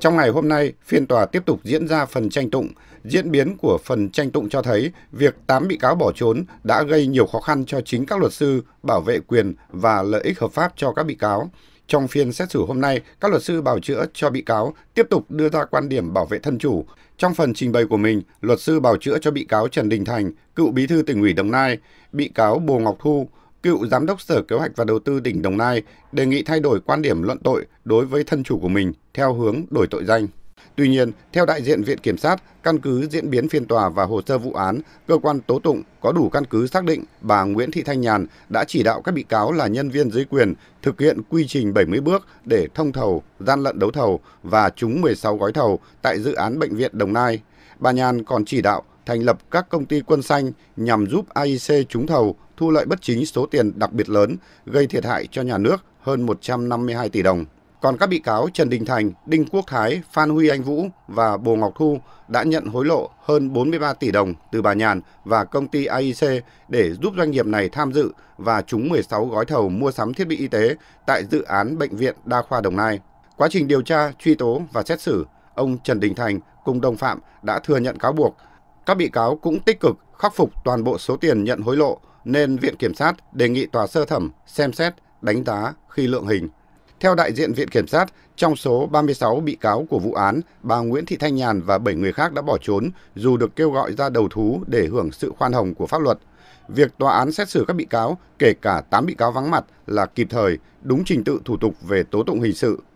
Trong ngày hôm nay, phiên tòa tiếp tục diễn ra phần tranh tụng. Diễn biến của phần tranh tụng cho thấy việc 8 bị cáo bỏ trốn đã gây nhiều khó khăn cho chính các luật sư bảo vệ quyền và lợi ích hợp pháp cho các bị cáo. Trong phiên xét xử hôm nay, các luật sư bảo chữa cho bị cáo tiếp tục đưa ra quan điểm bảo vệ thân chủ. Trong phần trình bày của mình, luật sư bảo chữa cho bị cáo Trần Đình Thành, cựu bí thư tỉnh ủy Đồng Nai, bị cáo Bồ Ngọc Thu, cựu giám đốc Sở Kế hoạch và Đầu tư tỉnh Đồng Nai đề nghị thay đổi quan điểm luận tội đối với thân chủ của mình theo hướng đổi tội danh. Tuy nhiên, theo đại diện Viện Kiểm sát, căn cứ diễn biến phiên tòa và hồ sơ vụ án, cơ quan tố tụng có đủ căn cứ xác định bà Nguyễn Thị Thanh Nhàn đã chỉ đạo các bị cáo là nhân viên dưới quyền thực hiện quy trình 70 bước để thông thầu, gian lận đấu thầu và trúng 16 gói thầu tại dự án Bệnh viện Đồng Nai. Bà Nhàn còn chỉ đạo thành lập các công ty quân xanh nhằm giúp AIC trúng thầu thu lợi bất chính số tiền đặc biệt lớn, gây thiệt hại cho nhà nước hơn 152 tỷ đồng. Còn các bị cáo Trần Đình Thành, Đinh Quốc Thái, Phan Huy Anh Vũ và Bồ Ngọc Thu đã nhận hối lộ hơn 43 tỷ đồng từ bà Nhàn và công ty AIC để giúp doanh nghiệp này tham dự và trúng 16 gói thầu mua sắm thiết bị y tế tại dự án Bệnh viện Đa khoa Đồng Nai. Quá trình điều tra, truy tố và xét xử, ông Trần Đình Thành cùng đồng phạm đã thừa nhận cáo buộc, các bị cáo cũng tích cực khắc phục toàn bộ số tiền nhận hối lộ nên Viện Kiểm sát đề nghị tòa sơ thẩm xem xét đánh giá khi lượng hình. Theo đại diện Viện Kiểm sát, trong số 36 bị cáo của vụ án, bà Nguyễn Thị Thanh Nhàn và 7 người khác đã bỏ trốn dù được kêu gọi ra đầu thú để hưởng sự khoan hồng của pháp luật. Việc tòa án xét xử các bị cáo, kể cả 8 bị cáo vắng mặt là kịp thời, đúng trình tự thủ tục về tố tụng hình sự